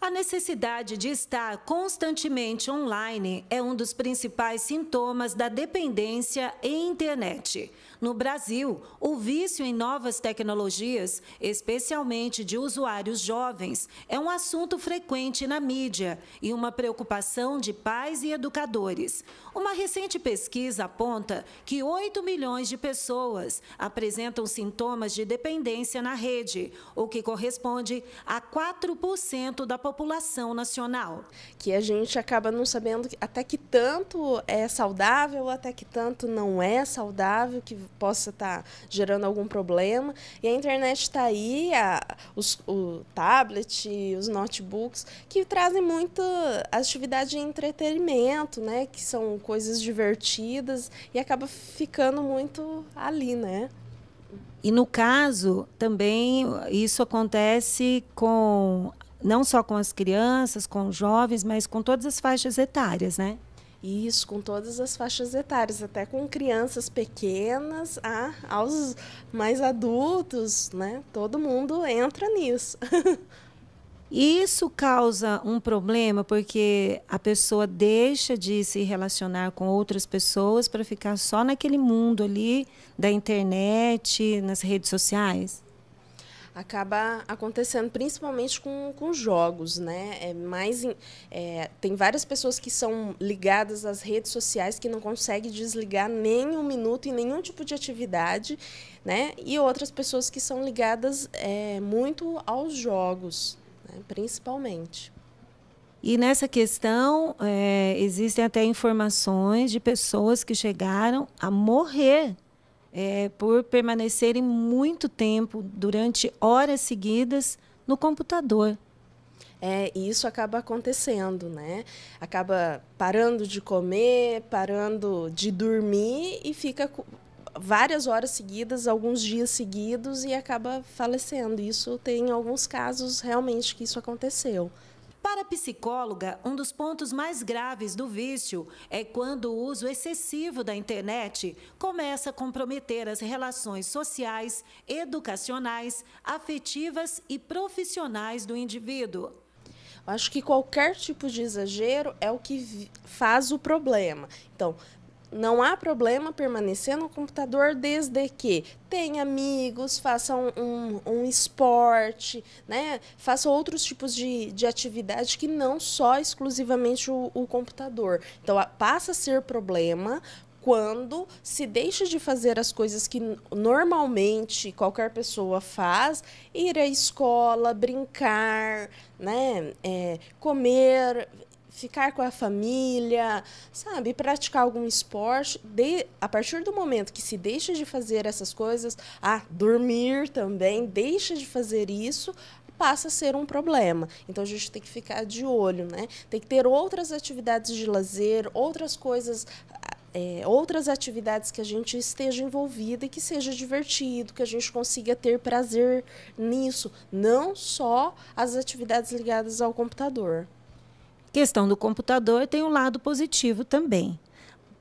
A necessidade de estar constantemente online é um dos principais sintomas da dependência em internet. No Brasil, o vício em novas tecnologias, especialmente de usuários jovens, é um assunto frequente na mídia e uma preocupação de pais e educadores. Uma recente pesquisa aponta que 8 milhões de pessoas apresentam sintomas de dependência na rede, o que corresponde a 4% da população população nacional. Que a gente acaba não sabendo até que tanto é saudável, até que tanto não é saudável, que possa estar tá gerando algum problema. E a internet está aí, a, os, o tablet, os notebooks, que trazem muita atividade de entretenimento, né? Que são coisas divertidas e acaba ficando muito ali, né? E no caso, também isso acontece com não só com as crianças, com os jovens, mas com todas as faixas etárias, né? Isso, com todas as faixas etárias, até com crianças pequenas a, aos mais adultos, né? Todo mundo entra nisso. Isso causa um problema porque a pessoa deixa de se relacionar com outras pessoas para ficar só naquele mundo ali da internet, nas redes sociais? acaba acontecendo, principalmente com, com jogos, né? É mais in, é, tem várias pessoas que são ligadas às redes sociais que não conseguem desligar nem um minuto em nenhum tipo de atividade, né? E outras pessoas que são ligadas é, muito aos jogos, né? principalmente. E nessa questão, é, existem até informações de pessoas que chegaram a morrer é, por permanecerem muito tempo, durante horas seguidas, no computador. É, e isso acaba acontecendo, né? Acaba parando de comer, parando de dormir e fica várias horas seguidas, alguns dias seguidos e acaba falecendo. Isso tem alguns casos realmente que isso aconteceu, para a psicóloga, um dos pontos mais graves do vício é quando o uso excessivo da internet começa a comprometer as relações sociais, educacionais, afetivas e profissionais do indivíduo. Acho que qualquer tipo de exagero é o que faz o problema. Então, não há problema permanecer no computador desde que tenha amigos, faça um, um, um, esporte, né? faça outros tipos de, de atividade que não só exclusivamente o, o computador. Então, a, passa a ser problema quando se deixa de fazer as coisas que normalmente qualquer pessoa faz, ir à escola, brincar, né, é, comer, ficar com a família, sabe, praticar algum esporte, de, a partir do momento que se deixa de fazer essas coisas, ah, dormir também, deixa de fazer isso, passa a ser um problema. Então a gente tem que ficar de olho, né? Tem que ter outras atividades de lazer, outras coisas é, outras atividades que a gente esteja envolvida e que seja divertido, que a gente consiga ter prazer nisso, não só as atividades ligadas ao computador questão do computador tem um lado positivo também.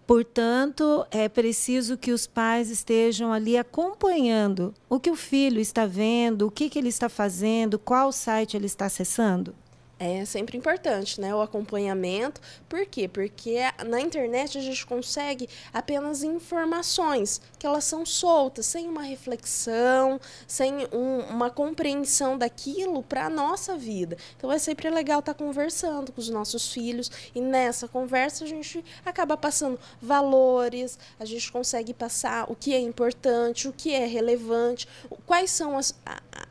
Portanto, é preciso que os pais estejam ali acompanhando o que o filho está vendo, o que, que ele está fazendo, qual site ele está acessando. É sempre importante, né? O acompanhamento. Por quê? Porque na internet a gente consegue apenas informações, que elas são soltas, sem uma reflexão, sem um, uma compreensão daquilo para a nossa vida. Então é sempre legal estar tá conversando com os nossos filhos e nessa conversa a gente acaba passando valores, a gente consegue passar o que é importante, o que é relevante, quais são as,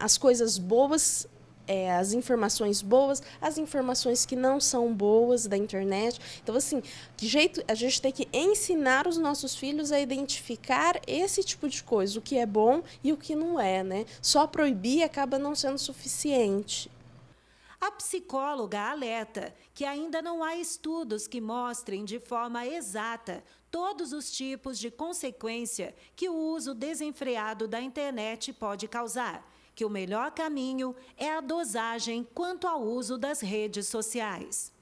as coisas boas é, as informações boas, as informações que não são boas da internet. Então, assim, que jeito a gente tem que ensinar os nossos filhos a identificar esse tipo de coisa, o que é bom e o que não é, né? Só proibir acaba não sendo suficiente. A psicóloga alerta que ainda não há estudos que mostrem de forma exata todos os tipos de consequência que o uso desenfreado da internet pode causar que o melhor caminho é a dosagem quanto ao uso das redes sociais.